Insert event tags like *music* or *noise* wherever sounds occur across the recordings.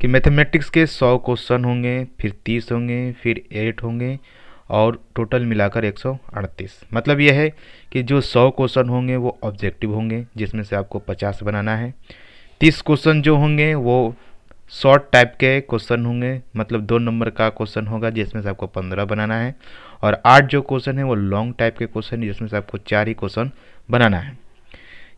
कि मैथमेटिक्स के सौ क्वेश्चन होंगे फिर तीस होंगे फिर एट होंगे और टोटल मिलाकर एक सौ अड़तीस मतलब यह है कि जो सौ क्वेश्चन होंगे वो ऑब्जेक्टिव होंगे जिसमें से आपको पचास बनाना है तीस क्वेश्चन जो होंगे वो शॉर्ट टाइप के क्वेश्चन होंगे मतलब दो नंबर का क्वेश्चन होगा जिसमें से आपको पंद्रह बनाना है और आठ जो क्वेश्चन है वो लॉन्ग टाइप के क्वेश्चन जिसमें से आपको चार ही क्वेश्चन बनाना है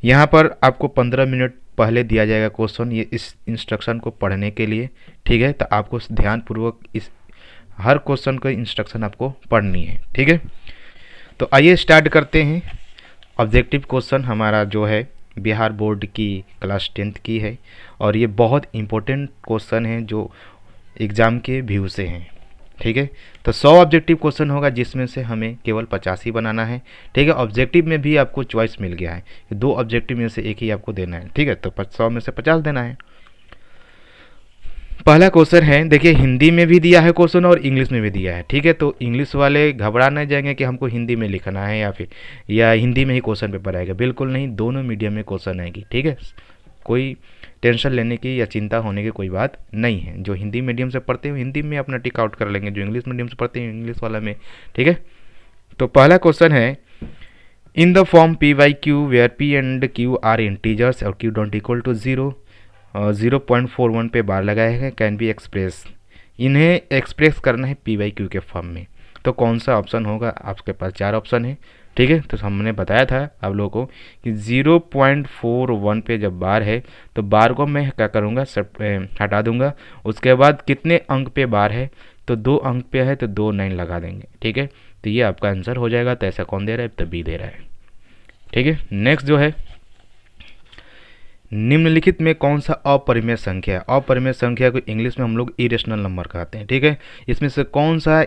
यहाँ पर आपको पंद्रह मिनट पहले दिया जाएगा क्वेश्चन ये इस इंस्ट्रक्शन को पढ़ने के लिए ठीक है तो आपको ध्यानपूर्वक इस हर क्वेश्चन का इंस्ट्रक्शन आपको पढ़नी है ठीक है तो आइए स्टार्ट करते हैं ऑब्जेक्टिव क्वेश्चन हमारा जो है बिहार बोर्ड की क्लास टेंथ की है और ये बहुत इम्पोर्टेंट क्वेश्चन है जो एग्ज़ाम के व्यू से हैं ठीक है तो सौ ऑब्जेक्टिव क्वेश्चन होगा जिसमें से हमें केवल ही बनाना है ठीक है ऑब्जेक्टिव में भी आपको चॉइस मिल गया है दो ऑब्जेक्टिव में से एक ही आपको देना है ठीक है तो सौ में से पचास देना है पहला क्वेश्चन है देखिए हिंदी में भी दिया है क्वेश्चन और इंग्लिश में भी दिया है ठीक है तो इंग्लिश वाले घबरा नहीं जाएंगे कि हमको हिंदी में लिखना है या फिर या हिंदी में ही क्वेश्चन पेपर आएगा बिल्कुल नहीं दोनों मीडियम में क्वेश्चन आएगी ठीक है कोई टेंशन लेने की या चिंता होने की कोई बात नहीं है जो हिंदी मीडियम से पढ़ते हैं हिंदी में अपना टिक आउट कर लेंगे जो इंग्लिश मीडियम से पढ़ते हैं इंग्लिश वाला में ठीक है तो पहला क्वेश्चन है in the form p by q where p and q are integers और q don't equal to zero zero point four one पे बार लगाए हैं कैन बी एक्सप्रेस इन्हें एक्सप्रेस करना है पी वाई क्यू के फॉर्म में तो कौन सा ऑप्शन होगा आपके पास चार ऑप्शन है ठीक है तो हमने बताया था आप लोगों को कि 0.41 पे जब बार है तो बार को मैं क्या करूँगा हटा दूंगा उसके बाद कितने अंक पे बार है तो दो अंक पे है तो दो नाइन लगा देंगे ठीक है तो ये आपका आंसर हो जाएगा तो ऐसा कौन दे रहा है बी दे रहा है ठीक है नेक्स्ट जो है निम्नलिखित में कौन सा अपरिमेय संख्या है अपरिमेय संख्या को इंग्लिश में हम लोग इरेशनल नंबर कहते हैं ठीक है इसमें से कौन सा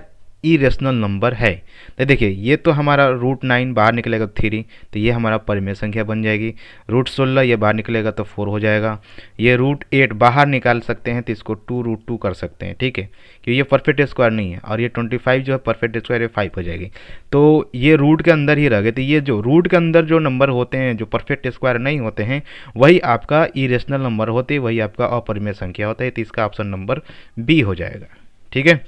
इरेशनल नंबर है तो देखिए ये तो हमारा रूट नाइन बाहर निकलेगा थ्री तो ये हमारा परिमेय संख्या बन जाएगी रूट सोलह ये बाहर निकलेगा तो फोर हो जाएगा ये रूट एट बाहर निकाल सकते हैं तो इसको टू रूट टू कर सकते हैं ठीक है क्योंकि ये परफेक्ट स्क्वायर नहीं है और ये ट्वेंटी फाइव जो है परफेक्ट स्क्वायर ये फाइव हो जाएगी तो ये रूट के अंदर ही रह गए तो ये जो रूट के अंदर जो नंबर होते हैं जो परफेक्ट स्क्वायर नहीं होते हैं वही आपका इरेशनल नंबर होते वही आपका अपरिमेय संख्या होता है तो इसका ऑप्शन नंबर बी हो जाएगा ठीक है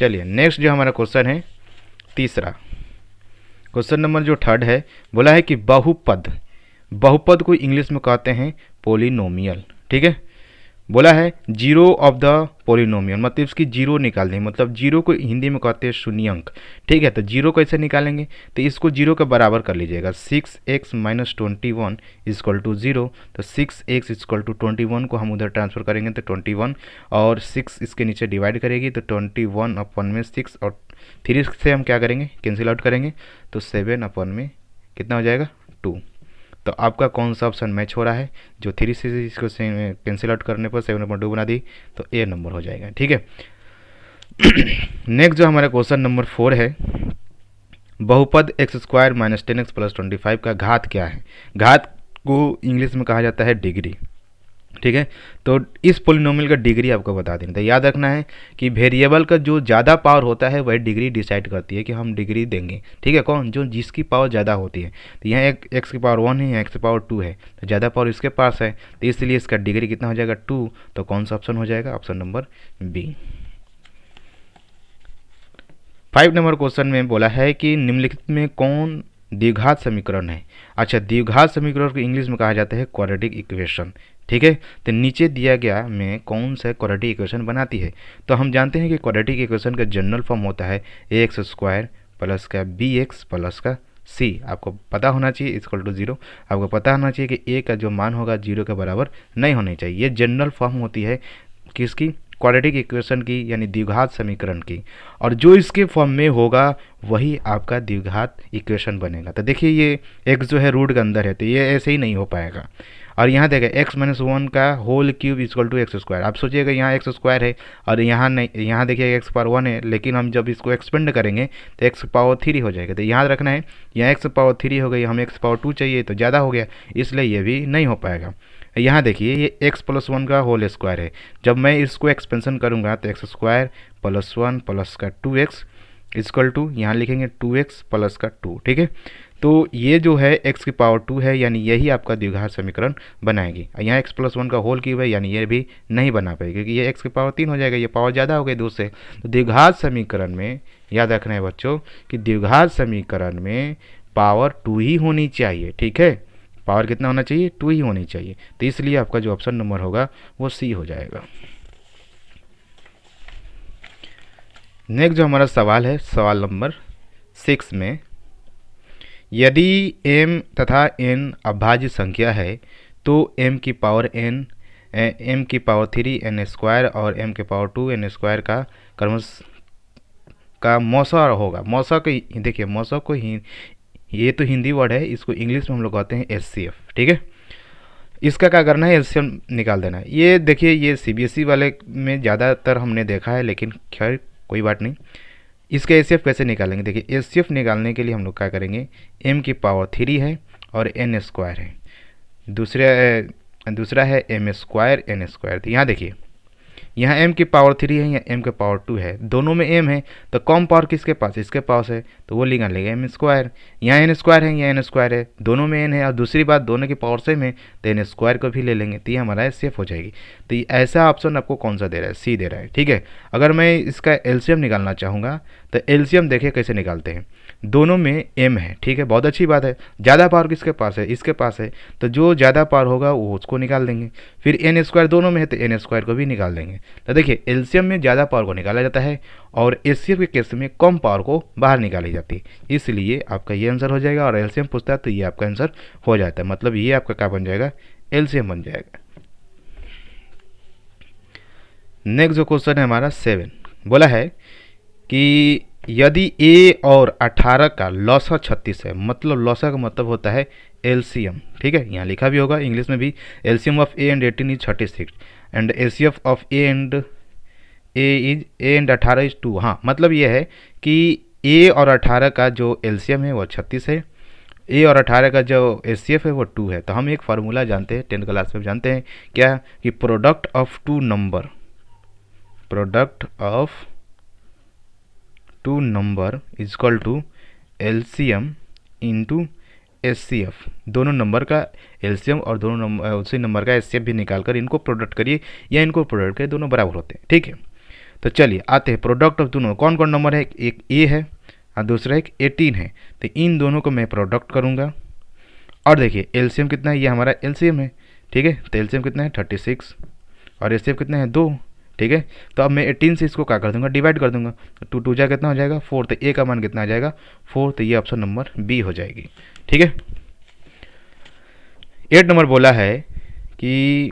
चलिए नेक्स्ट जो हमारा क्वेश्चन है तीसरा क्वेश्चन नंबर जो थर्ड है बोला है कि बहुपद बहुपद को इंग्लिश में कहते हैं पोलिनोमियल ठीक है बोला है जीरो ऑफ द पोलिनोमियल मतलब इसकी जीरो निकालनी मतलब जीरो को हिंदी में कहते हैं शून्य अंक ठीक है तो जीरो कैसे निकालेंगे तो इसको जीरो के बराबर कर लीजिएगा six x minus twenty one is equal to zero तो six x is equal to twenty one को हम उधर ट्रांसफर करेंगे तो ट्वेंटी वन और सिक्स इसके नीचे डिवाइड करेगी तो ट्वेंटी वन अपन में सिक्स और थ्री से हम क्या करेंगे कैंसिल आउट करेंगे तो सेवन अपन में कितना हो जाएगा टू तो आपका कौन सा ऑप्शन मैच हो रहा है जो थ्री सी इसको कैंसिल आउट करने पर सेवन पॉइंट टू बना दी तो ए नंबर हो जाएगा ठीक है नेक्स्ट *clears throat* जो हमारा क्वेश्चन नंबर फोर है बहुपद x square minus ten x plus twenty five का घात क्या है घात को इंग्लिश में कहा जाता है डिग्री ठीक है तो इस पोलिनोमिल का डिग्री आपको बता देना था तो याद रखना है कि वेरिएबल का जो ज़्यादा पावर होता है वह डिग्री डिसाइड करती है कि हम डिग्री देंगे ठीक है कौन जो जिसकी पावर ज़्यादा होती है तो यहाँ एक एक्स की पावर वन है यहाँ एक्स की पावर टू है तो ज़्यादा पावर इसके पास है तो इसलिए इसका डिग्री कितना हो जाएगा टू तो कौन सा ऑप्शन हो जाएगा option number B five number question में बोला है कि निम्नलिखित में कौन द्विघात समीकरण है अच्छा द्विघात समीकरण को इंग्लिश में कहा जाता है क्वाड्रेटिक इक्वेशन ठीक है तो नीचे दिया गया में कौन सा क्वाड्रेटिक इक्वेशन बनाती है तो हम जानते हैं कि क्वाड्रेटिक इक्वेशन का जनरल फॉर्म होता है ए एक्स स्क्वायर प्लस का बी एक्स प्लस का सी आपको पता होना चाहिए इजकल टू जीरो आपको पता होना चाहिए कि ए का जो मान होगा जीरो के बराबर नहीं होने चाहिए ये जनरल फॉर्म होती है किसकी क्वाड्रेटिक इक्वेशन की यानी द्विघात समीकरण की और जो इसके फॉर्म में होगा वही आपका द्विघात इक्वेशन बनेगा तो देखिए ये एक्स जो है रूट के अंदर है तो ये ऐसे ही नहीं हो पाएगा और यहाँ देखें एक्स माइनस वन का whole cube is equal to x square आप सोचिएगा यहाँ एक्स स्क्वायर है और यहाँ नहीं यहाँ देखिए एक्स पावर वन है लेकिन हम जब इसको एक्सपेंड करेंगे तो एक्स पावर थ्री हो जाएगा तो याद रखना है यहाँ एक्स पावर थ्री हो गई हमें एक्स पावर टू चाहिए तो ज़्यादा हो गया इसलिए ये भी नहीं हो पाएगा यहाँ देखिए ये एक्स प्लस वन का होल स्क्वायर है जब मैं इसको एक्सपेंशन करूँगा तो x square plus one plus का टू एक्स इजक्ल टू यहाँ लिखेंगे टू एक्स प्लस का टू ठीक है तो ये जो है एक्स की पावर टू है यानी यही आपका द्विघात समीकरण बनाएगी यहाँ एक्स प्लस वन का होल की है यानी ये भी नहीं बना पाएगी क्योंकि ये एक्स की पावर तीन हो जाएगा ये पावर ज़्यादा हो गई दो से तो द्विघात समीकरण में याद रखना है बच्चों कि द्विघात समीकरण में पावर टू ही होनी चाहिए ठीक है पावर कितना होना चाहिए टू ही होनी चाहिए तो इसलिए आपका जो ऑप्शन नंबर होगा वो सी हो जाएगा नेक्स्ट जो हमारा सवाल है सवाल नंबर सिक्स में यदि m तथा n अभाज्य संख्या है तो m की पावर n एम की पावर थ्री एन स्क्वायर और एम के पावर टू एन स्क्वायर का क्रमश का मौसा होगा मौसा को देखिए मौसा को ही ये तो हिंदी वर्ड है इसको इंग्लिश में हम लोग कहते हैं एस ठीक है इसका क्या करना है एलसीएम निकाल देना है ये देखिए ये सी e वाले में ज़्यादातर हमने देखा है लेकिन खैर कोई बात नहीं इसका एस कैसे निकालेंगे देखिए एस निकालने के लिए हम लोग क्या करेंगे एम की पावर थ्री है और एन स्क्वायर है दूसरा दूसरा है एम स्क्वायर एन स्क्वायर यहाँ देखिए यहाँ m की पावर थ्री है या m के पावर टू है दोनों में m है तो कम पावर किसके पास इसके पास है तो वो निकाल लेंगे एम स्क्वायर यहाँ एन स्क्वायर है यहाँ एन स्क्वायर है दोनों में एन है और दूसरी बात दोनों की पावर सेम है तो एन स्क्वायर को भी ले लेंगे तो ये हमारा सेफ हो जाएगी तो ऐसा ऑप्शन आपको कौन सा दे रहा है सी दे रहा है ठीक है अगर मैं इसका एल्शियम निकालना चाहूँगा तो एल्शियम देखिए कैसे निकालते हैं दोनों में एम है ठीक है बहुत अच्छी बात है ज़्यादा पावर किसके पास है इसके पास है तो जो ज़्यादा पावर होगा वो उसको निकाल देंगे फिर एन स्क्वायर दोनों में है तो एन स्क्वायर को भी निकाल देंगे तो देखिए एल्शियम में ज़्यादा पावर को निकाला जाता है और एशियम के केस में कम पावर को बाहर निकाली जाती है इसलिए आपका ये आंसर हो जाएगा और एल्शियम पूछता है तो ये आपका आंसर हो जाता है मतलब ये आपका क्या बन जाएगा एल्शियम बन जाएगा नेक्स्ट जो क्वेश्चन है हमारा सेवन बोला है कि यदि ए और 18 का लौसा छत्तीस है मतलब लौसा का मतलब होता है एलसीएम ठीक है यहाँ लिखा भी होगा इंग्लिश में भी LCM of a and eighteen is thirty six and HCF of a and a is a and अठारह इज टू हाँ मतलब यह है कि ए और अठारह का जो एलसीएम है वह छत्तीस है ए और अठारह का जो एस है वो टू है तो हम एक फार्मूला जानते हैं टेंथ क्लास में जानते हैं क्या कि product of two number product of two number L C M into H C F दोनों नंबर का एल सी एम और दोनों नंबर उसी नंबर का एस सी एफ़ भी निकाल कर इनको प्रोडक्ट करिए या इनको प्रोडक्ट करिए दोनों बराबर होते हैं ठीक है तो चलिए आते हैं प्रोडक्ट ऑफ दोनों कौन कौन नंबर है एक ए है और दूसरा एक एटीन है तो इन दोनों को मैं प्रोडक्ट करूँगा और देखिए एम कितना है ये हमारा एम है ठीक है तो एम कितना है थर्टी सिक्स और एफ कितना है दो ठीक है तो अब मैं एटीन से इसको क्या कर दूंगा डिवाइड कर दूंगा टू टू जा कितना हो जाएगा फोर तो ए का मान कितना आ जाएगा फोर तो ये ऑप्शन नंबर बी हो जाएगी ठीक है एट नंबर बोला है कि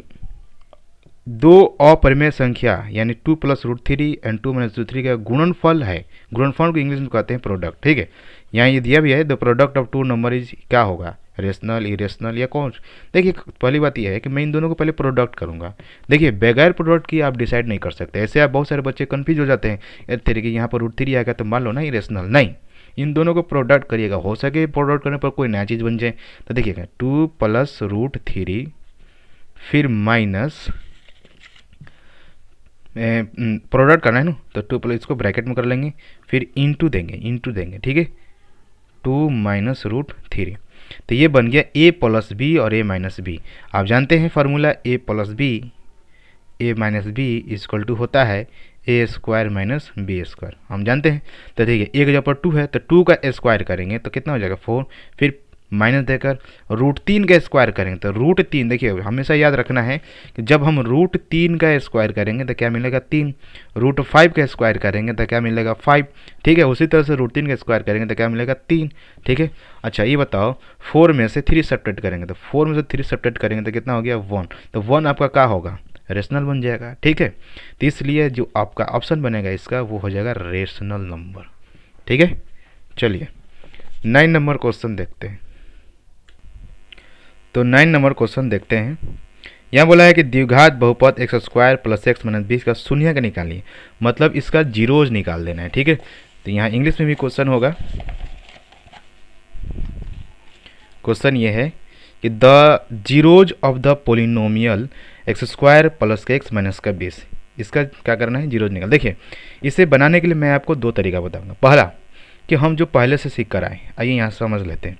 दो अपरिमेय संख्या यानी two plus root three and two minus root three का गुणनफल है गुणनफल को इंग्लिश में कहते हैं प्रोडक्ट ठीक है यहाँ ये दिया भी है the product of two number is क्या होगा रेशनल इरेशनल या कौन देखिए पहली बात यह है कि मैं इन दोनों को पहले प्रोडक्ट करूँगा देखिए बगैर प्रोडक्ट की आप डिसाइड नहीं कर सकते ऐसे आप बहुत सारे बच्चे कन्फ्यूज हो जाते हैं तेरे कि यहाँ पर रूट थ्री आएगा तो मान लो ना इरेशनल नहीं इन दोनों को प्रोडक्ट करिएगा हो सके प्रोडक्ट करने पर कोई नया चीज़ बन जाए तो देखिएगा टू प्लस रूट थ्री फिर माइनस प्रोडक्ट करना है ना तो टू प्लस इसको ब्रैकेट में कर लेंगे फिर इंटू देंगे इंटू देंगे ठीक है टू माइनस रूट थ्री तो ये बन गया ए प्लस बी और ए माइनस बी आप जानते हैं formula a plus b a minus b is equal to होता है a square minus b square हम जानते हैं तो देखिए एक जगह पर टू है तो टू का स्क्वायर करेंगे तो कितना हो जाएगा फोर फिर माइनस देकर रूट तीन का स्क्वायर करेंगे तो रूट तीन देखिए हमेशा याद रखना है कि जब हम रूट तीन का स्क्वायर करेंगे तो क्या मिलेगा तीन रूट फाइव का स्क्वायर करेंगे तो क्या मिलेगा फाइव ठीक है उसी तरह से रूट तीन का स्क्वायर करेंगे तो क्या मिलेगा तीन ठीक है अच्छा ये बताओ फोर में से थ्री सेपरेट करेंगे तो फोर में से थ्री सेपरेट करेंगे तो कितना हो गया वन तो वन आपका क्या होगा रेशनल बन जाएगा ठीक है तो इसलिए जो आपका ऑप्शन बनेगा इसका वो हो जाएगा रेशनल नंबर ठीक है चलिए नाइन नंबर क्वेश्चन देखते हैं तो नाइन नंबर क्वेश्चन देखते हैं यहाँ बोला है कि द्विघात बहुपद x square plus x minus बीस का शून्य का निकालिए मतलब इसका जीरोज निकाल देना है ठीक है तो यहाँ इंग्लिश में भी क्वेश्चन होगा क्वेश्चन ये है कि the zeros of the polynomial x square plus का एक्स माइनस का बीस इसका क्या करना है जीरोज निकाल देखिए इसे बनाने के लिए मैं आपको दो तरीका बताऊँगा पहला कि हम जो पहले से सीख कर आए आइए यहाँ समझ लेते हैं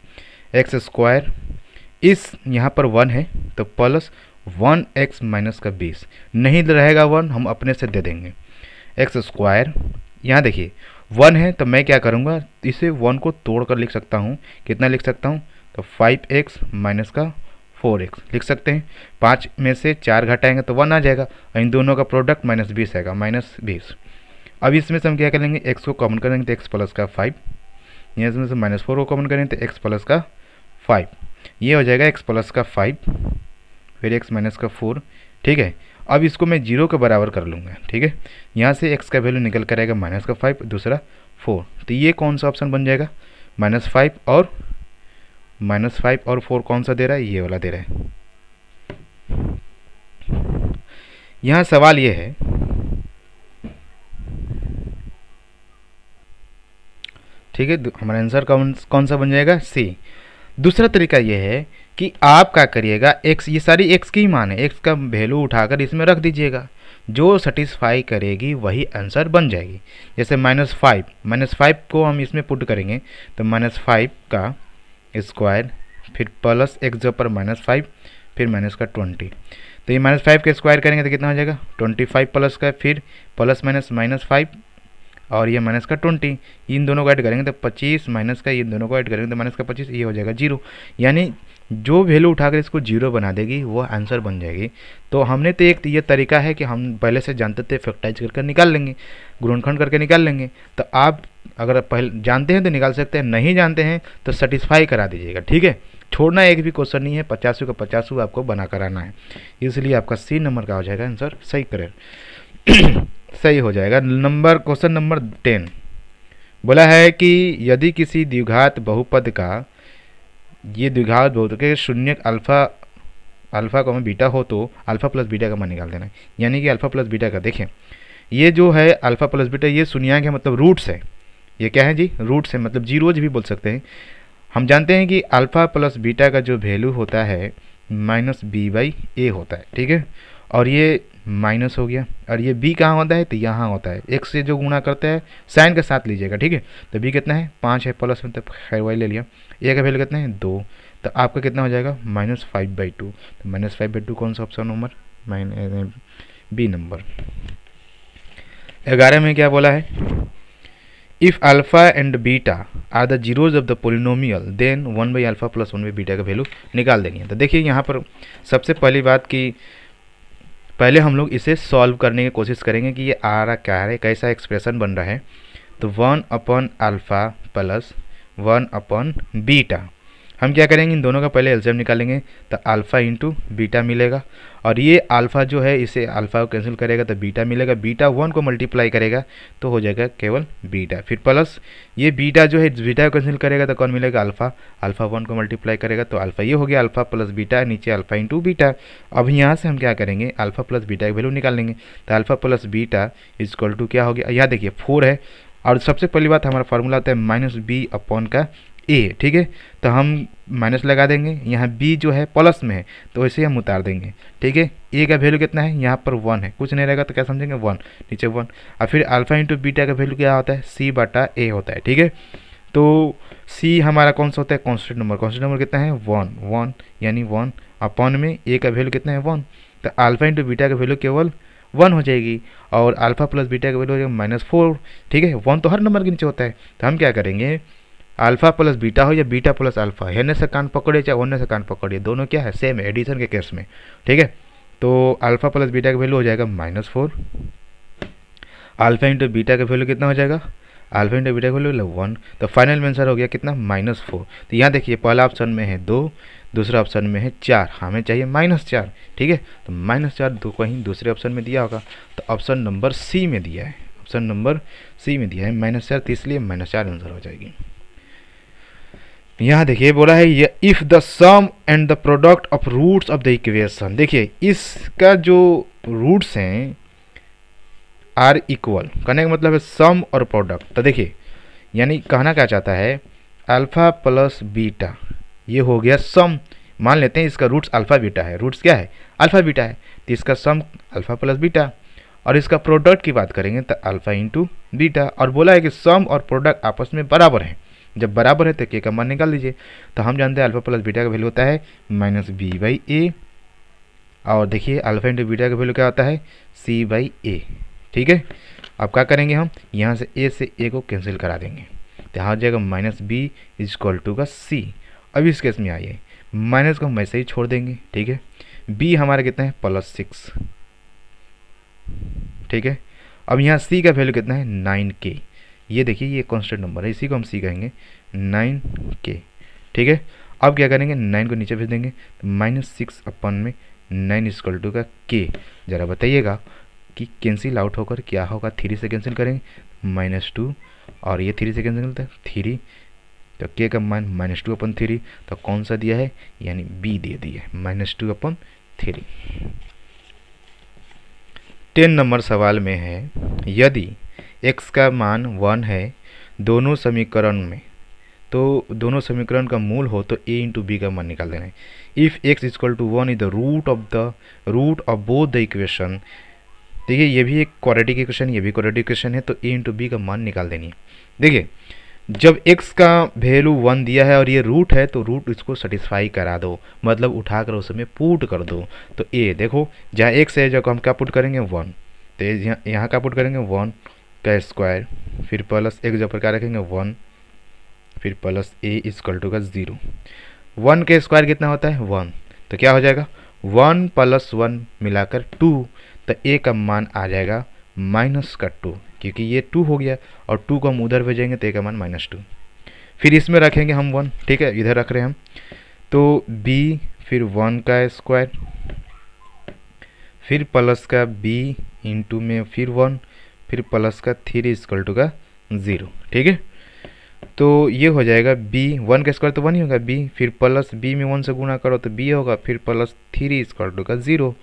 एक्स स्क्वायर इस यहाँ पर वन है तो प्लस वन एक्स माइनस का बीस नहीं रहेगा वन हम अपने से दे देंगे एक्स स्क्वायर यहाँ देखिए वन है तो मैं क्या करूँगा इसे वन को तोड़ कर लिख सकता हूँ कितना लिख सकता हूँ तो फाइव एक्स माइनस का फोर एक्स लिख सकते हैं पाँच में से चार घटाएंगे तो वन आ जाएगा और इन दोनों का प्रोडक्ट माइनस बीस आएगा माइनस बीस अब इसमें से हम क्या करेंगे एक्स को कॉमन करेंगे तो एक्स प्लस का फाइव इसमें से माइनस फोर को कॉमन करेंगे तो एक्स प्लस का फाइव ये हो जाएगा एक्स प्लस का फाइव फिर एक्स माइनस का फोर ठीक है अब इसको मैं जीरो के बराबर कर लूँगा ठीक है यहाँ से एक्स का वैल्यू निकल कर आएगा माइनस का फाइव दूसरा फोर तो ये कौन सा ऑप्शन बन जाएगा माइनस फाइव और माइनस फाइव और फोर कौन सा दे रहा है ये वाला दे रहा है यहाँ सवाल ये है ठीक है हमारा आंसर कौन कौन सा बन जाएगा सी दूसरा तरीका ये है कि आप क्या करिएगा एक्स ये सारी एक्स की मान है एक्स का वैल्यू उठाकर इसमें रख दीजिएगा जो सेटिस्फाई करेगी वही आंसर बन जाएगी जैसे माइनस फाइव माइनस फाइव को हम इसमें पुट करेंगे तो माइनस फाइव का स्क्वायर फिर प्लस एक्स जो पर माइनस फाइव फिर माइनस का ट्वेंटी तो ये माइनस फाइव का स्क्वायर करेंगे तो कितना हो जाएगा ट्वेंटी फाइव प्लस का फिर प्लस माइनस माइनस फाइव और ये माइनस का ट्वेंटी इन दोनों को ऐड करेंगे तो पच्चीस माइनस का इन दोनों को ऐड करेंगे तो माइनस का पच्चीस ये हो जाएगा जीरो यानी जो वैल्यू उठाकर इसको जीरो बना देगी वो आंसर बन जाएगी तो हमने तो एक ये तरीका है कि हम पहले से जानते थे फैक्टाइज करके निकाल लेंगे गुणनखंड करके निकाल लेंगे तो आप अगर पहले जानते हैं तो निकाल सकते हैं नहीं जानते हैं तो सेटिस्फाई करा दीजिएगा ठीक है छोड़ना एक भी क्वेश्चन नहीं है पचास का पचास आपको बना कराना है इसलिए आपका सी नंबर का हो जाएगा आंसर सही करें सही हो जाएगा नंबर क्वेश्चन नंबर टेन बोला है कि यदि किसी द्विघात बहुपद का ये द्विघात बहुपद के शून्य अल्फा अल्फा का बीटा हो तो अल्फा प्लस बीटा का मान निकाल देना यानी कि अल्फा प्लस बीटा का देखें ये जो है अल्फा प्लस बीटा ये शून्यांक है मतलब रूट्स है ये क्या है जी रूट्स है मतलब जीरोज भी बोल सकते हैं हम जानते हैं कि अल्फ़ा प्लस बीटा का जो वैल्यू होता है माइनस बी बाई ए होता है ठीक है और ये माइनस हो गया और ये बी कहाँ होता है तो यहाँ होता है एक से जो गुणा करता है साइन के साथ लीजिएगा ठीक है तो बी कितना है पाँच है प्लस में तो खैर वाई ले लिया ए का वैल्यू कितना है दो तो आपका कितना हो जाएगा माइनस फाइव बाई टू तो माइनस फाइव बाई टू कौन सा ऑप्शन नंबर माइन बी नंबर ग्यारह में क्या बोला है if alpha and beta are the zeros of the polynomial then one by alpha plus one by beta का वैल्यू निकाल देंगे तो देखिए यहाँ पर सबसे पहली बात की पहले हम लोग इसे सॉल्व करने की कोशिश करेंगे कि ये आ रहा क्या है कैसा एक्सप्रेशन बन रहा है तो one upon alpha plus one upon beta हम क्या करेंगे इन दोनों का पहले एल्जियम निकालेंगे तो अल्फ़ा इंटू बीटा मिलेगा और ये अल्फ़ा जो है इसे अल्फ़ा को कैंसिल करेगा तो बीटा मिलेगा बीटा वन को मल्टीप्लाई करेगा तो हो जाएगा केवल बीटा फिर प्लस ये बीटा जो है बीटा को कैंसिल करेगा तो कौन मिलेगा अल्फ़ा अल्फ़ा वन को मल्टीप्लाई करेगा तो अल्फ़ा ये हो गया अल्फ़ा प्लस बीटा नीचे अल्फ़ा इंटू बीटा अब यहाँ से हम क्या करेंगे अल्फ़ा प्लस बीटा की वैल्यू निकाल लेंगे तो alpha plus beta is equal to क्या हो गया यहाँ देखिए फोर है और सबसे पहली बात हमारा फार्मूला होता है माइनस बी अपॉन का ए ठीक है तो हम माइनस लगा देंगे यहाँ बी जो है प्लस में है तो ऐसे हम उतार देंगे ठीक है ए का वैल्यू कितना है यहाँ पर वन है कुछ नहीं रहेगा तो क्या समझेंगे वन नीचे वन और फिर अल्फा इंटू बीटा का वैल्यू क्या होता है सी बाटा ए होता है ठीक है तो सी हमारा कौन सा होता है कॉन्स्टेंट नंबर कॉन्स्टेंट नंबर कितना है वन वन यानी वन अपन में ए का वैल्यू कितना है वन तो अल्फा इंटू बीटा का वैल्यू केवल वन हो जाएगी और अल्फा प्लस बीटा का वैल्यू हो जाएगा माइनस फोर ठीक है वन तो हर नंबर के नीचे होता है तो हम क्या करेंगे अल्फा प्लस बीटा हो या बीटा प्लस अल्फा हेने से कान पकड़िए चाहे ओने से कान पकड़िए दोनों क्या है सेम है एडिशन के केस में ठीक है तो अल्फा प्लस बीटा का वैल्यू हो जाएगा minus four alpha into beta का वैल्यू कितना हो जाएगा अल्फा इंटू बीटा का वैल्यू मतलब वन तो फाइनल आंसर हो गया कितना माइनस फोर तो यहाँ देखिए पहला ऑप्शन में है दो दूसरा ऑप्शन में है चार हमें चाहिए माइनस चार ठीक है तो माइनस चार दो कहीं दूसरे ऑप्शन में दिया होगा तो ऑप्शन नंबर सी में दिया है ऑप्शन नंबर सी में दिया है माइनस चार तो इसलिए माइनस चार आंसर हो जाएगी यहाँ देखिए बोला है ये if the sum and the product of roots of the equation देखिए इसका जो रूट्स हैं आर इक्वल कहने का मतलब है सम और प्रोडक्ट तो देखिए यानी कहना क्या चाहता है अल्फ़ा प्लस बीटा ये हो गया सम मान लेते हैं इसका रूट्स अल्फ़ा बीटा है रूट्स क्या है अल्फ़ा बीटा है तो इसका सम अल्फ़ा प्लस बीटा और इसका प्रोडक्ट की बात करेंगे तो अल्फ़ा इंटू बीटा और बोला है कि सम और प्रोडक्ट आपस में बराबर हैं जब बराबर है तो के का मान निकाल लीजिए तो हम जानते हैं अल्फा प्लस बीटा का वैल्यू होता है माइनस बी बाई ए और देखिए अल्फा इंटू बीटा का वैल्यू क्या होता है सी बाई ए ठीक है अब क्या करेंगे हम यहाँ से ए से ए को कैंसिल करा देंगे तो यहाँ जाएगा minus B is equal to का सी अब इस केस में आइए माइनस को हम वैसे ही छोड़ देंगे ठीक है बी हमारा कितना है प्लस सिक्स ठीक है अब यहाँ सी का वैल्यू कितना है नाइन के ये देखिए ये कॉन्स्टेंट नंबर है इसी को हम सी कहेंगे नाइन के ठीक है अब क्या करेंगे नाइन को नीचे भेज देंगे तो माइनस सिक्स अपन में नाइन स्क्वल टू का के ज़रा बताइएगा कि कैंसिल आउट होकर क्या होगा थ्री से कैंसिल करेंगे माइनस टू और ये थ्री से कैंसिल करते हैं थ्री तो के का मान माइनस टू अपन थ्री तो कौन सा दिया है यानी बी दे दिया है minus two upon three ten number सवाल में है यदि एक्स का मान वन है दोनों समीकरण में तो दोनों समीकरण का मूल हो तो ए इंटू बी का मान निकाल देना है if x is equal to one is the root of the root of both the equation देखिए ये भी एक क्वारिटी इक्वेशन ये भी क्वारिटी इक्वेशन है तो ए इंटू बी का मान निकाल देनी है देखिए जब x का वैल्यू वन दिया है और ये रूट है तो रूट इसको सेटिस्फाई करा दो मतलब उठा कर उसमें पुट कर दो तो ए देखो जहाँ x है जब हम क्या पुट करेंगे वन तो यहाँ क्या पुट करेंगे वन का स्क्वायर फिर प्लस ए जगह पर प्रकार रखेंगे वन फिर प्लस ए इजकल टू का जीरो वन के स्क्वायर कितना होता है वन तो क्या हो जाएगा वन प्लस वन मिलाकर टू तो ए का मान आ जाएगा माइनस का टू क्योंकि ये टू हो गया और टू को हम उधर भेजेंगे तो ए का मान माइनस टू फिर इसमें रखेंगे हम वन ठीक है इधर रख रहे हैं हम तो बी फिर वन का स्क्वायर फिर प्लस का बी इंटू में फिर वन फिर प्लस का थ्री स्क्वल टू का ज़ीरो ठीक है तो ये हो जाएगा बी वन का स्क्वायर तो वन ही होगा बी फिर प्लस बी में वन से गुणा करो तो बी होगा फिर प्लस थ्री स्क्वायर टू का ज़ीरो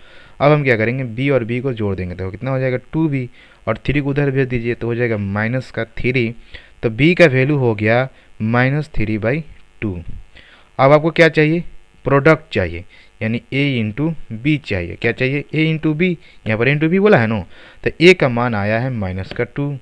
अब हम क्या करेंगे बी और बी को जोड़ देंगे तो कितना हो जाएगा टू बी और थ्री को उधर भेज दीजिए तो हो जाएगा माइनस का थ्री तो बी का वैल्यू हो गया माइनस थ्री बाई टू अब आपको क्या चाहिए प्रोडक्ट चाहिए यानी ए इंटू बी चाहिए क्या चाहिए ए इंटू बी यहाँ पर इंटू बी बोला है नो तो ए का मान आया है माइनस का टू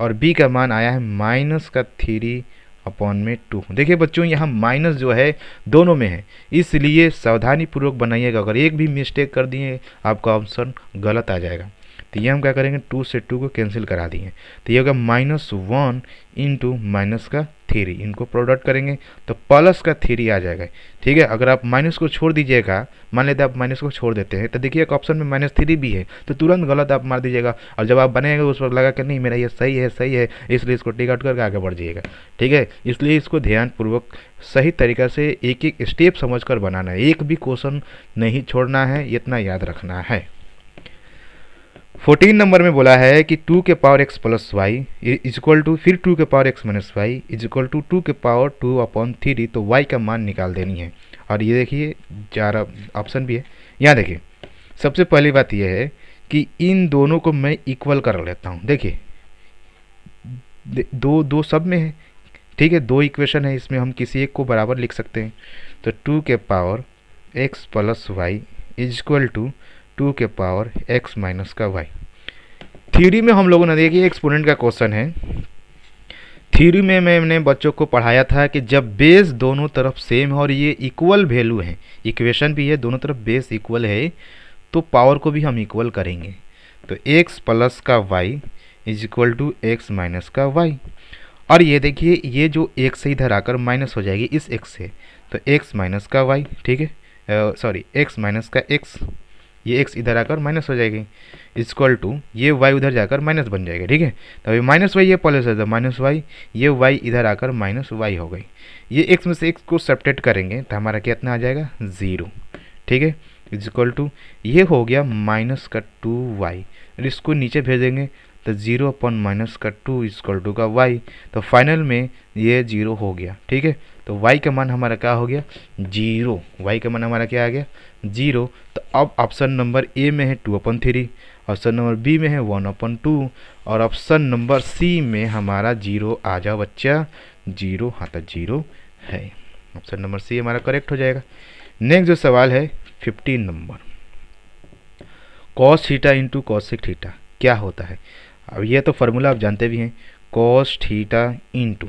और बी का मान आया है माइनस का थ्री अपॉन में टू देखिए बच्चों यहाँ माइनस जो है दोनों में है इसलिए सावधानी पूर्वक बनाइएगा अगर एक भी मिस्टेक कर दिए आपका ऑप्शन गलत आ जाएगा तो ये हम क्या करेंगे टू से टू को कैंसिल करा दिए तो ये होगा माइनस वन इंटू माइनस का थ्री इनको प्रोडक्ट करेंगे तो प्लस का थ्री आ जाएगा ठीक है अगर आप माइनस को छोड़ दीजिएगा मान लेते आप माइनस को छोड़ देते हैं तो देखिए एक ऑप्शन में माइनस थ्री भी है तो तुरंत गलत आप मार दीजिएगा और जब आप बनेगा उस पर लगा कि नहीं मेरा ये सही है सही है इसलिए इसको आउट करके आगे बढ़ जाइएगा ठीक है इसलिए इसको ध्यानपूर्वक सही तरीका से एक एक स्टेप समझ कर बनाना है एक भी क्वेश्चन नहीं छोड़ना है इतना याद रखना है फोर्टीन नंबर में बोला है कि टू के power x plus y is equal to फिर टू के power x minus y is equal to two के पावर टू अपॉन थ्री तो वाई का मान निकाल देनी है और ये देखिए चार ऑप्शन भी है यहाँ देखिए सबसे पहली बात यह है कि इन दोनों को मैं इक्वल कर लेता हूँ देखिए दो दो सब में है ठीक है दो इक्वेशन है इसमें हम किसी एक को बराबर लिख सकते हैं तो टू के power x plus y is equal to two के पावर एक्स माइनस का वाई थ्योरी में हम लोगों ने देखिए एक्सपोनेंट का क्वेश्चन है थ्योरी में मैंने बच्चों को पढ़ाया था कि जब बेस दोनों तरफ सेम है और ये इक्वल वैल्यू है इक्वेशन भी है दोनों तरफ बेस इक्वल है तो पावर को भी हम इक्वल करेंगे तो x प्लस का y is equal to x minus का वाई और ये देखिए ये जो एक से इधर आकर माइनस हो जाएगी इस एक्स से तो एक्स माइनस का वाई ठीक है सॉरी एक्स माइनस का एक्स ये एक्स इधर आकर माइनस हो जाएगी इक्वल टू ये वाई उधर जाकर माइनस बन जाएगा ठीक है तो अभी माइनस वाई ये पॉलिस है तो माइनस वाई ये वाई इधर आकर माइनस वाई हो गई ये एक्स में से एक्स को सेपरेट करेंगे तो हमारा कितना आ जाएगा ज़ीरो ठीक है इज इक्वल टू ये हो गया माइनस का टू वाई इसको नीचे भेजेंगे तो जीरो अपॉन माइनस का टू इक्वल टू का वाई तो फाइनल में ये जीरो हो गया ठीक है तो y का मान हमारा क्या हो गया जीरो y का मान हमारा क्या आ गया जीरो तो अब ऑप्शन नंबर ए में है two upon three option number B में है वन अपन टू और ऑप्शन नंबर सी में हमारा जीरो आ जाओ बच्चा जीरो हाँ तो जीरो है ऑप्शन नंबर सी हमारा करेक्ट हो जाएगा नेक्स्ट जो सवाल है fifteen number cos theta into cosec theta क्या होता है अब ये तो फार्मूला आप जानते भी हैं cos theta into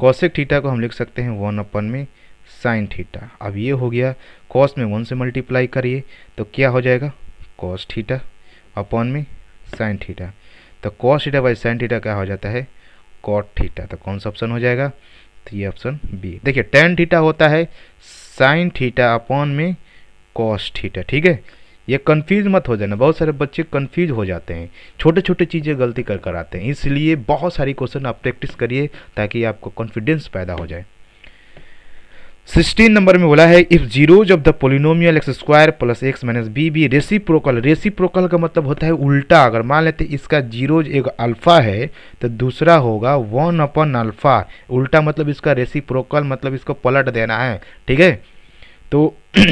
cosec theta को हम लिख सकते हैं वन अपन में साइन थीटा अब ये हो गया कॉस में वन से मल्टीप्लाई करिए तो क्या हो जाएगा कॉस थीटा अपॉन में साइन थीटा तो cos theta by sine theta क्या हो जाता है कॉट थीटा तो कौन सा ऑप्शन हो जाएगा तो ये ऑप्शन बी देखिए टेन थीटा होता है साइन थीटा अपॉन में कॉस थीटा ठीक है ये कंफ्यूज मत हो जाना बहुत सारे बच्चे कंफ्यूज हो जाते हैं छोटे छोटे चीज़ें गलती कर कर आते हैं इसलिए बहुत सारी क्वेश्चन आप प्रैक्टिस करिए ताकि आपको कॉन्फिडेंस पैदा हो जाए सिक्सटीन नंबर में बोला है if zeros of the polynomial x square plus x minus b b रेसी रेसी प्रोकल का मतलब होता है उल्टा अगर मान लेते इसका जीरोज एक अल्फ़ा है तो दूसरा होगा वन अपन अल्फ़ा उल्टा मतलब इसका रेसी प्रोकल मतलब इसको पलट देना है ठीक है तो *clears throat*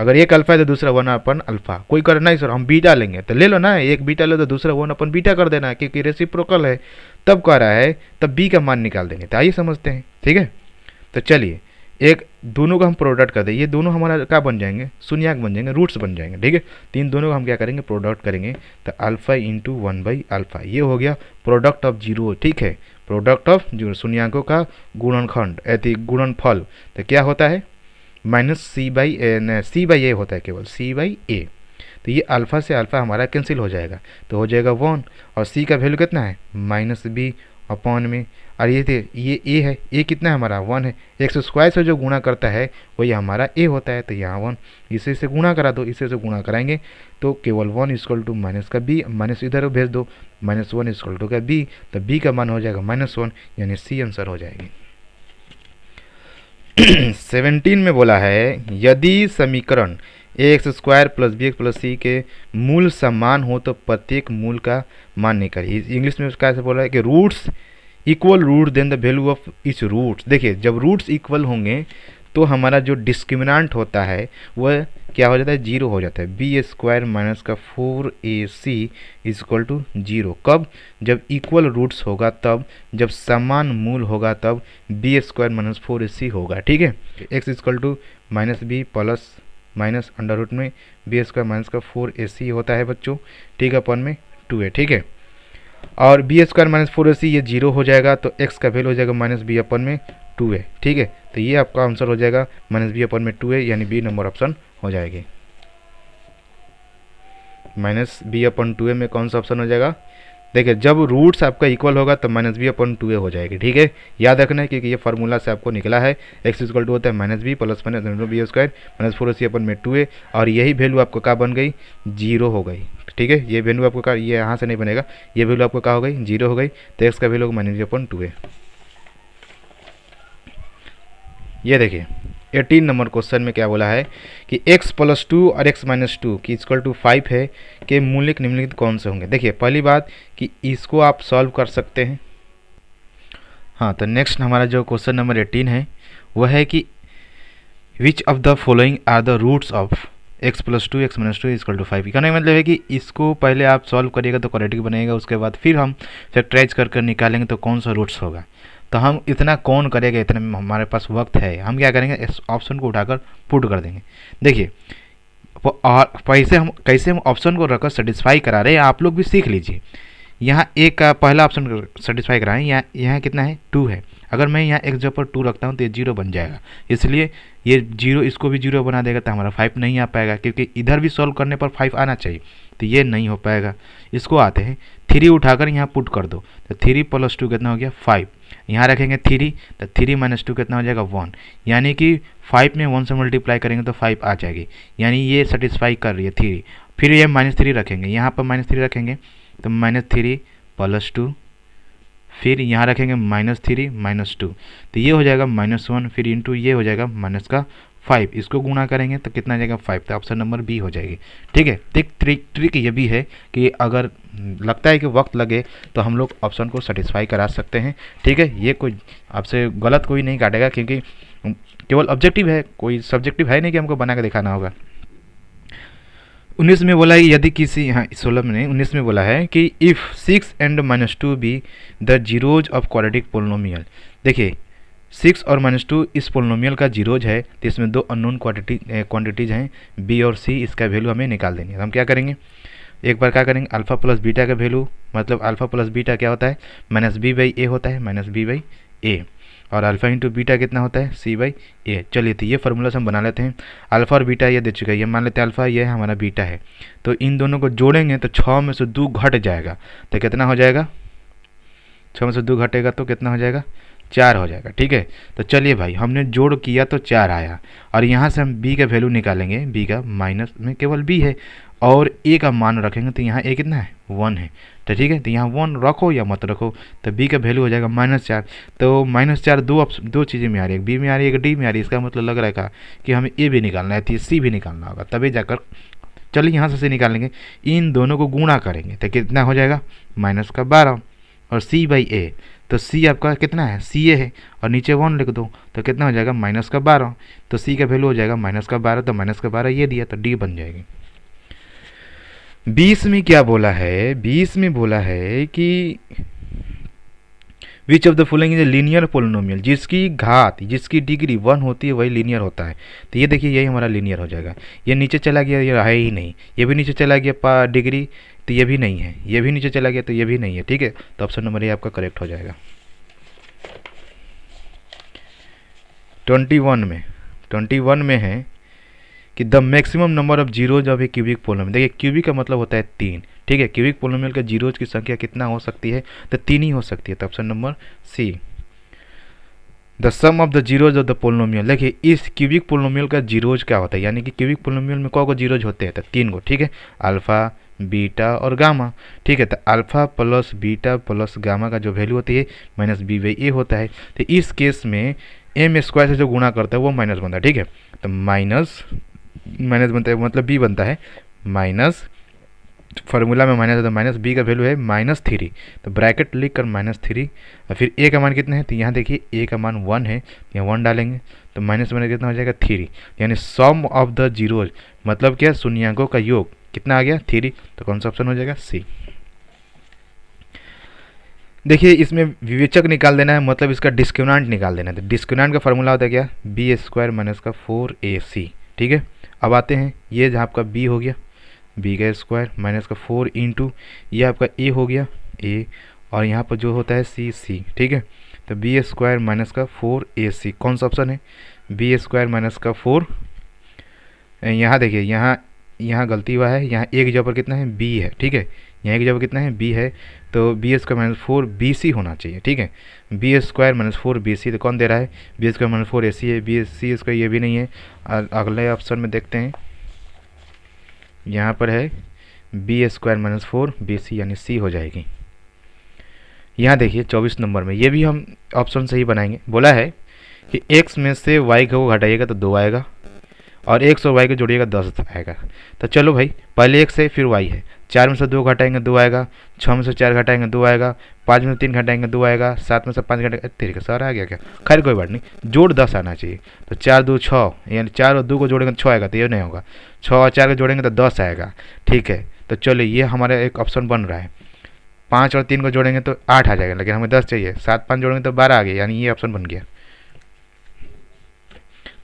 अगर एक अल्फा है तो दूसरा वन अपन अल्फा कोई कर नहीं सर हम बीटा लेंगे तो ले लो ना एक बीटा लो तो दूसरा वन अपन बीटा कर देना क्योंकि रेसिप्रोकल है तब कह रहा है तब बी का मान निकाल देंगे तो आइए समझते हैं ठीक है तो चलिए एक दोनों का हम प्रोडक्ट कर दें ये दोनों हमारा क्या बन जाएंगे सुनियाक बन जाएंगे रूट्स बन जाएंगे ठीक है तो इन दोनों का हम क्या करेंगे प्रोडक्ट करेंगे तो alpha into one by alpha ये हो गया प्रोडक्ट ऑफ जीरो ठीक है प्रोडक्ट ऑफ जीरो सुनियाकों का गुणनखंड ऐति गुणनफल तो क्या होता है minus c by c by a होता है केवल सी बाई ए तो ये अल्फ़ा से अल्फ़ा हमारा कैंसिल हो जाएगा तो हो जाएगा वन और सी का वैल्यू कितना है माइनस बी अपॉन में और ये थे ये ए है ए कितना है हमारा वन है एक सौ स्क्वायर से जो गुणा करता है वही हमारा ए होता है तो यहाँ वन इसे से गुणा करा दो इसे से गुणा कराएंगे तो केवल वन इजक्वल टू माइनस का बी माइनस इधर भेज दो माइनस वन इजक्वल टू का बी तो बी का मान हो जाएगा माइनस वन यानी सी आंसर हो जाएगी सेवेंटीन में बोला है यदि समीकरण a x square plus b x plus c के मूल समान हो तो प्रत्येक मूल का मान निकालिए इंग्लिश में उसका ऐसे बोला है कि roots equal root then the value of each roots देखिए जब रूट्स इक्वल होंगे तो हमारा जो डिस्क्रिमिनाट होता है वह क्या हो जाता है जीरो हो जाता है बी स्क्वायर माइनस का four a c is equal to zero कब जब इक्वल रूट्स होगा तब जब समान मूल होगा तब b square minus four a c होगा ठीक है x is equal to minus b plus minus under root में बी स्क्वायर माइनस का फोर ए सी होता है बच्चों ठीक है अपन में टू है ठीक है और b square minus four a c ये जीरो हो जाएगा तो एक्स का वैल्यू हो जाएगा माइनस बी अपन में टू ए ठीक है तो ये आपका आंसर हो जाएगा माइनस बी अपन में टू ए यानी बी नंबर ऑप्शन हो जाएगी minus b upon two a में कौन सा ऑप्शन हो जाएगा देखिए जब रूट्स आपका इक्वल होगा तो minus b upon two a हो जाएगी ठीक है याद रखना है क्योंकि ये फार्मूला से आपको निकला है एक्स इक्वल टू होता है minus b plus minus b square minus four c अपन में टू ए और यही वैल्यू आपको कहा बन गई जीरो हो गई ठीक है ये वैल्यू आपको कहा ये यहाँ से नहीं बनेगा ये वैल्यू आपको कहा हो गई जीरो हो गई तो एक्स का value minus b upon two a ये देखिए एटीन नंबर क्वेश्चन में क्या बोला है कि x प्लस टू और x माइनस टू की इक्वल टू फाइव है के मूल्य निम्नलिखित कौन से होंगे देखिए पहली बात कि इसको आप सॉल्व कर सकते हैं हाँ तो नेक्स्ट हमारा जो क्वेश्चन नंबर एटीन है वह है कि which of the following are the roots of x plus two x minus two equal to five कहने का मतलब है कि इसको पहले आप सॉल्व करिएगा तो क्वालिटी बनेगा उसके बाद फिर हम फैक्ट्राइज कर निकालेंगे तो कौन सा रूट्स होगा तो हम इतना कौन करेगा इतने में हमारे पास वक्त है हम क्या करेंगे इस ऑप्शन को उठाकर पुट कर देंगे देखिए कैसे हम कैसे हम ऑप्शन को रखकर सेटिस्फाई करा रहे हैं आप लोग भी सीख लीजिए यहाँ एक का पहला ऑप्शन सेटिस्फाई कराएं यहाँ यहाँ कितना है टू है अगर मैं यहाँ एक जगह पर टू रखता हूँ तो ये जीरो बन जाएगा इसलिए ये जीरो इसको भी जीरो बना देगा तो हमारा फाइव नहीं आ पाएगा क्योंकि इधर भी सॉल्व करने पर फाइव आना चाहिए तो ये नहीं हो पाएगा इसको आते हैं थ्री उठाकर यहाँ पुट कर दो तो थ्री प्लस टू कितना हो गया फाइव यहाँ रखेंगे थ्री तो थ्री माइनस टू कितना हो जाएगा वन यानी कि फाइव में वन से मल्टीप्लाई करेंगे तो फाइव आ जाएगी यानी ये सेटिस्फाई कर रही है थ्री फिर ये माइनस थ्री रखेंगे यहाँ पर माइनस थ्री रखेंगे तो माइनस थ्री प्लस टू फिर यहाँ रखेंगे माइनस थ्री माइनस टू तो ये हो जाएगा माइनस वन फिर इंटू ये हो जाएगा माइनस का फाइव इसको गुणा करेंगे तो कितना जाएगा फाइव तो ऑप्शन नंबर बी हो जाएगी ठीक है एक ट्रिक ट्रिक ये भी है कि अगर लगता है कि वक्त लगे तो हम लोग ऑप्शन को सेटिस्फाई करा सकते हैं ठीक है ये कोई आपसे गलत कोई नहीं काटेगा क्योंकि केवल ऑब्जेक्टिव है कोई सब्जेक्टिव है नहीं कि हमको बना के दिखाना होगा उन्नीस में बोला है यदि किसी हाँ सोलह में नहीं उन्नीस में बोला है कि if six and minus two be the zeros of quadratic polynomial देखिए सिक्स और माइनस टू इस पोलोमियल का जीरोज है तो इसमें दो अननोन क्वांटिटी क्वांटिटीज़ हैं बी और सी इसका वैल्यू हमें निकाल देनी है हम क्या करेंगे एक बार क्या करेंगे अल्फ़ा प्लस बीटा का वैल्यू मतलब अल्फ़ा प्लस बीटा क्या होता है माइनस बी बाई ए होता है माइनस बी बाई ए और अल्फ़ा इंटू बीटा कितना होता है सी बाई ए चलिए तो ये फार्मूला हम बना लेते हैं अल्फ़ा और बीटा ये दे चुका है ये मान लेते हैं अल्फ़ा ये हमारा बीटा है तो इन दोनों को जोड़ेंगे तो छः में से दो घट जाएगा तो कितना हो जाएगा छः में से दो घटेगा तो कितना हो जाएगा चार हो जाएगा ठीक है तो चलिए भाई हमने जोड़ किया तो चार आया और यहाँ से हम बी का वैल्यू निकालेंगे बी का माइनस में केवल बी है और ए का मान रखेंगे तो यहाँ ए कितना है वन है तो ठीक है तो यहाँ वन रखो या मत रखो तो बी का वैल्यू हो जाएगा माइनस चार तो माइनस चार दो दो चीज़ें में आ रही है बी में आ रही है एक डी में आ रही है इसका मतलब लग रहा है कि हमें ए भी निकालना है सी तो भी निकालना होगा तभी जाकर चलिए यहाँ से निकालेंगे इन दोनों को गुणा करेंगे तो कितना हो जाएगा माइनस का बारह और सी बाई ए तो सी आपका कितना है सी ए है और नीचे वन लिख दो तो कितना हो जाएगा माइनस का बारह तो सी का वैल्यू हो जाएगा माइनस का बारह तो माइनस का बारह ये दिया तो डी बन जाएगी बीस में क्या बोला है बीस में बोला है कि which of the following is a linear polynomial जिसकी घात जिसकी डिग्री वन होती है वही लीनियर होता है तो ये देखिए यही हमारा लीनियर हो जाएगा ये नीचे चला गया ये रहा ही नहीं ये भी नीचे चला गया डिग्री तो ये भी नहीं है ये भी नीचे चला गया तो ये भी नहीं है ठीक है तो ऑप्शन नंबर ए आपका करेक्ट हो जाएगा ट्वेंटी वन में ट्वेंटी वन में है कि the maximum number of zeros of a cubic polynomial देखिए क्यूबिक का मतलब होता है तीन ठीक है क्यूबिक पोलोमिल का जीरोज की संख्या कितना हो सकती है तो तीन ही हो सकती है तो option number c the sum of the zeros of the polynomial देखिए इस क्यूबिक पोलोमियल का जीरोज क्या होता है यानी कि क्यूबिक पोलोमियल में कौन को जीरोज होते हैं तो तीन को ठीक है अल्फा बीटा और गामा ठीक है तो alpha plus beta plus gamma का जो वैल्यू होती है माइनस बी बाई ए होता है तो इस केस में एम स्क्वायर से जो गुणा करता है वो माइनस बनता है ठीक है तो माइनस माइनस बनता है मतलब बी बनता है माइनस फार्मूला में माइनस है तो माइनस बी का वैल्यू है माइनस थ्री तो ब्रैकेट लिख कर माइनस थ्री और फिर ए का मान कितना तो है तो यहाँ देखिए ए का मान वन है यहाँ वन डालेंगे तो माइनस वन कितना हो जाएगा थ्री यानी सम ऑफ द जीरोज मतलब क्या शून्यांकों का योग कितना आ गया थ्री तो कौन सा ऑप्शन हो जाएगा सी देखिए इसमें विवेचक निकाल देना है मतलब इसका डिस्क्रिमिनेंट निकाल देना है तो डिस्क्रिमिनेंट का फॉर्मूला होता है क्या बी स्क्वायर माइनस का फोर ए सी ठीक है अब आते हैं ये जहाँ आपका बी हो गया बी का स्क्वायर माइनस का फोर इंटू ये आपका ए हो गया ए और यहाँ पर जो होता है सी सी ठीक है तो बी स्क्वायर माइनस का फोर ए सी कौन सा ऑप्शन है बी स्क्वायर माइनस का फोर यहाँ देखिए यहाँ यहाँ गलती हुआ है यहाँ एक जगह पर कितना है बी है ठीक है यहाँ एक जगह पर कितना है बी है तो b square minus four b c होना चाहिए ठीक है b square minus four b c तो कौन दे रहा है b square minus four a c है बी एस सी स्क्वायर ये भी नहीं है अगले ऑप्शन में देखते हैं यहाँ पर है b square minus four b c यानी सी हो जाएगी यहाँ देखिए चौबीस नंबर में ये भी हम ऑप्शन सही बनाएंगे बोला है कि एक्स में से वाई को घटाइएगा तो दो आएगा और एक सौ वाई को जोड़िएगा दस तो आएगा तो चलो भाई पहले एक से फिर वाई है चार में से दो घटाएंगे दो आएगा छः में से चार घटाएंगे दो आएगा पाँच में से तीन घटाएंगे दो आएगा सात में से पाँच घटाएंगे तेरे का सर आ गया क्या खैर कोई बात नहीं जोड़ दस आना चाहिए तो चार दो छः यानी चार और दो को जोड़ेंगे तो छः आएगा तो ये नहीं होगा छः और चार को जोड़ेंगे तो दस आएगा ठीक है तो चलो ये हमारा एक ऑप्शन बन रहा है पाँच और तीन को जोड़ेंगे तो आठ आ जाएगा लेकिन हमें दस चाहिए सात पाँच जोड़ेंगे तो बारह आ गया यानी ये ऑप्शन बन गया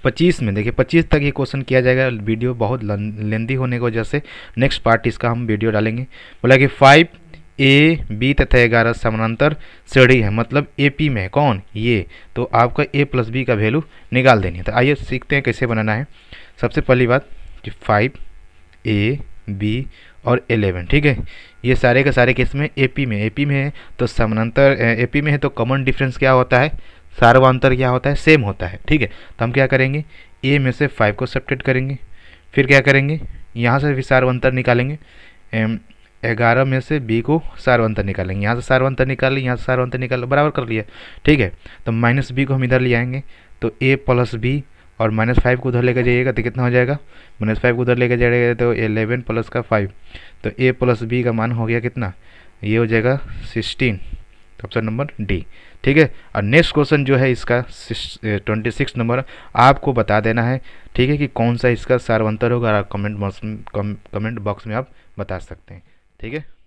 पच्चीस में देखिए पच्चीस तक ये क्वेश्चन किया जाएगा वीडियो बहुत लेंदी होने की वजह से नेक्स्ट पार्ट इसका हम वीडियो डालेंगे बोला कि फाइव ए बी तथा ग्यारह समानांतर श्रेणी है मतलब ए पी में है कौन ये तो आपका ए प्लस बी का वैल्यू निकाल देनी है तो आइए सीखते हैं कैसे बनाना है सबसे पहली बात कि फाइव ए बी और एलेवन ठीक है ये सारे के सारे केस में ए पी में ए पी में है तो समानांतर ए पी में है तो कॉमन डिफरेंस क्या होता है अंतर क्या होता है सेम होता है ठीक है तो हम क्या करेंगे ए में से फाइव को सेपरेट करेंगे फिर क्या करेंगे यहाँ से भी अंतर निकालेंगे ग्यारह में से बी को सार्वंतर निकालेंगे यहाँ से अंतर निकाल यहाँ से अंतर निकाल बराबर कर लिया ठीक है तो माइनस बी को हम इधर ले आएंगे तो ए प्लस बी और माइनस फाइव को उधर लेकर जाइएगा तो कितना हो जाएगा माइनस फाइव को उधर लेकर जाइएगा तो एलेवन प्लस का फाइव तो ए प्लस बी का मान हो गया कितना ये हो जाएगा सिक्सटीन ऑप्शन नंबर डी ठीक है और नेक्स्ट क्वेश्चन जो है इसका ट्वेंटी सिक्स नंबर आपको बता देना है ठीक है कि कौन सा इसका सार्वंतर होगा कमेंट बॉक्स कमेंट बॉक्स में आप बता सकते हैं ठीक है